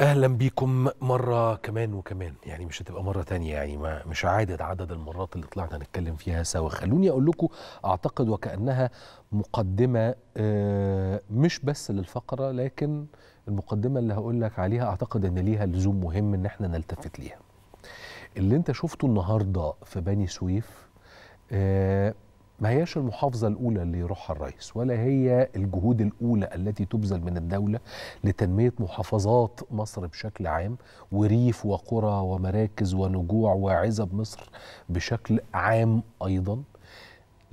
اهلا بيكم مره كمان وكمان يعني مش هتبقى مره تانية يعني ما مش عادد عدد المرات اللي طلعنا نتكلم فيها سوا خلوني اقول لكم اعتقد وكانها مقدمه آه، مش بس للفقره لكن المقدمه اللي هقول لك عليها اعتقد ان ليها لزوم مهم ان احنا نلتفت ليها اللي انت شفته النهارده في بني سويف آه، ما هياش المحافظة الأولى اللي يروحها الرئيس ولا هي الجهود الأولى التي تبذل من الدولة لتنمية محافظات مصر بشكل عام وريف وقرى ومراكز ونجوع وعزب مصر بشكل عام أيضا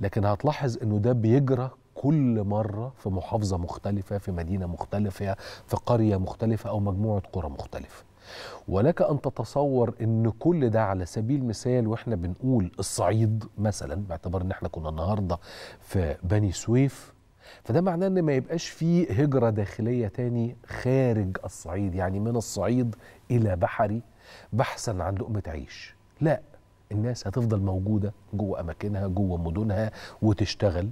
لكن هتلاحظ أنه ده بيجرى كل مرة في محافظة مختلفة في مدينة مختلفة في قرية مختلفة أو مجموعة قرى مختلفة ولك أن تتصور أن كل ده على سبيل المثال وإحنا بنقول الصعيد مثلا باعتبار أن إحنا كنا النهاردة في بني سويف فده معناه ان ما يبقاش فيه هجره داخليه تاني خارج الصعيد يعني من الصعيد الى بحري بحثا عن لقمه عيش لا الناس هتفضل موجوده جوه اماكنها جوه مدنها وتشتغل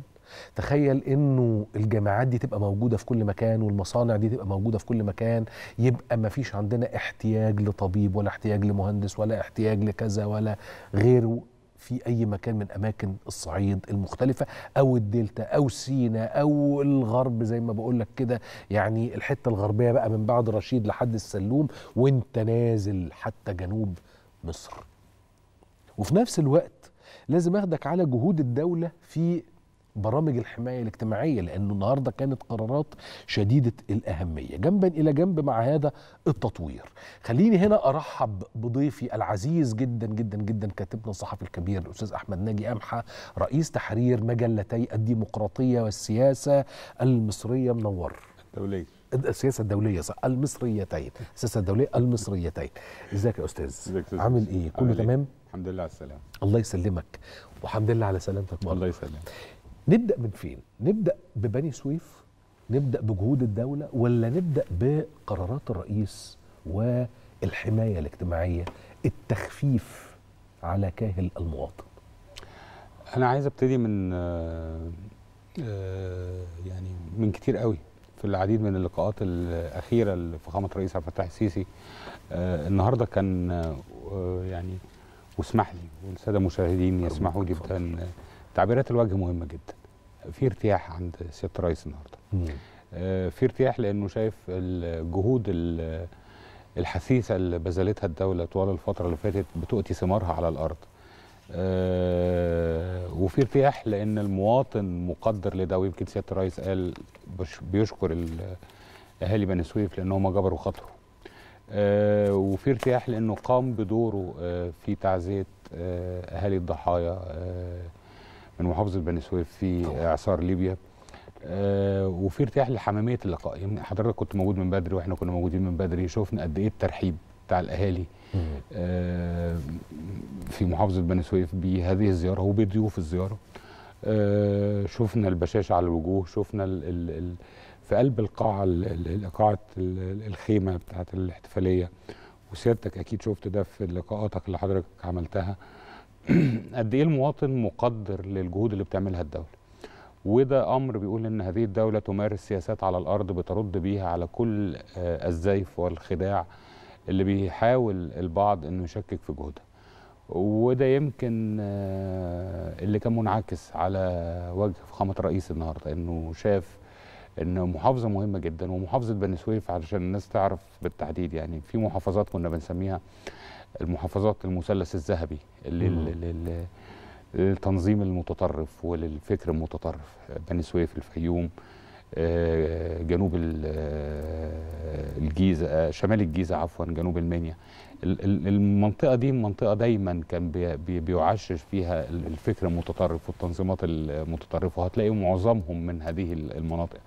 تخيل انه الجامعات دي تبقى موجوده في كل مكان والمصانع دي تبقى موجوده في كل مكان يبقى ما فيش عندنا احتياج لطبيب ولا احتياج لمهندس ولا احتياج لكذا ولا غيره في اي مكان من اماكن الصعيد المختلفه او الدلتا او سينا او الغرب زي ما بقول لك كده يعني الحته الغربيه بقى من بعد رشيد لحد السلوم وانت نازل حتى جنوب مصر وفي نفس الوقت لازم اخدك على جهود الدوله في برامج الحماية الاجتماعية لأنه النهاردة كانت قرارات شديدة الأهمية جنبا إلى جنب مع هذا التطوير خليني هنا أرحب بضيفي العزيز جدا جدا جدا كاتبنا الصحفي الكبير الأستاذ أحمد ناجي امحه رئيس تحرير مجلتي الديمقراطية والسياسة المصرية منور الدولية السياسه الدوليه صح المصريتين السياسه الدوليه المصريتين ازيك يا استاذ استاذ؟ عامل ايه كله إيه؟ تمام الحمد لله على السلامه الله يسلمك وحمد لله على سلامتك الله يسلمك نبدا من فين نبدا ببني سويف نبدا بجهود الدوله ولا نبدا بقرارات الرئيس والحمايه الاجتماعيه التخفيف على كاهل المواطن انا عايز ابتدي من آه، آه، يعني من كتير قوي في العديد من اللقاءات الاخيره لفخامه الرئيس عبد الفتاح السيسي آه، النهارده كان يعني واسمح لي والساده المشاهدين يسمحوا لي بتاني. تعبيرات الوجه مهمه جدا في ارتياح عند سياده الرئيس النهارده آه، في ارتياح لانه شايف الجهود الحثيثه اللي بذلتها الدوله طوال الفتره اللي فاتت بتؤتي ثمارها على الارض آه، وفي ارتياح لان المواطن مقدر لده ويمكن سياده الرئيس قال بيشكر اهالي بني سويف لان هم جبروا خاطره آه، وفي ارتياح لانه قام بدوره في تعزيه اهالي الضحايا من محافظه بني سويف في اعصار ليبيا آه وفي ارتياح لحماميه اللقاء يعني حضرتك كنت موجود من بدري واحنا كنا موجودين من بدري شفنا قد ايه الترحيب بتاع الاهالي آه في محافظه بني سويف بهذه الزياره وبضيوف الزياره آه شفنا البشاشه على الوجوه شفنا الـ الـ الـ في قلب القاعه قاعه الخيمه بتاعه الاحتفاليه وسيادتك اكيد شفت ده في لقاءاتك اللي حضرتك عملتها قد ايه المواطن مقدر للجهود اللي بتعملها الدوله وده امر بيقول ان هذه الدوله تمارس سياسات على الارض بترد بيها على كل آه، الزيف والخداع اللي بيحاول البعض انه يشكك في جهودها وده يمكن آه، اللي كان منعكس على وجه فخامه الرئيس النهارده انه شاف ان محافظه مهمه جدا ومحافظه بني سويف علشان الناس تعرف بالتحديد يعني في محافظات كنا بنسميها المحافظات المثلث الذهبي للتنظيم المتطرف وللفكر المتطرف بني سويف الفيوم آه، جنوب آه، الجيزه آه، شمال الجيزه عفوا جنوب المنيا المنطقه دي منطقه دايما كان بيعشش فيها الفكر المتطرف والتنظيمات المتطرفه وهتلاقي معظمهم من هذه المناطق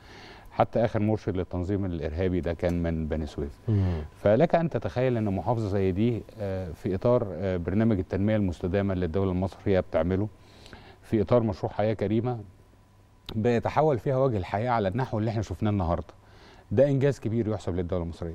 حتى اخر مرشد للتنظيم الارهابي ده كان من بني سويف فلك ان تتخيل ان محافظه زي دي آه، في اطار آه، برنامج التنميه المستدامه اللي الدوله المصريه بتعمله في اطار مشروع حياه كريمه بيتحول فيها وجه الحياه على النحو اللي احنا شفناه النهارده ده انجاز كبير يحسب للدوله المصريه